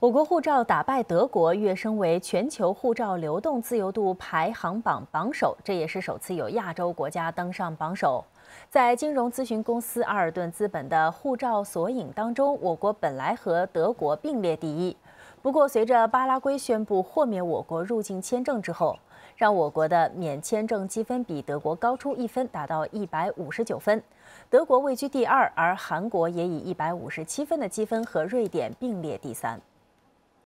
我国护照打败德国，跃升为全球护照流动自由度排行榜榜首。这也是首次有亚洲国家登上榜首。在金融咨询公司阿尔顿资本的护照索引当中，我国本来和德国并列第一。不过，随着巴拉圭宣布豁免我国入境签证之后，让我国的免签证积分比德国高出一分，达到一百五十九分。德国位居第二，而韩国也以一百五十七分的积分和瑞典并列第三。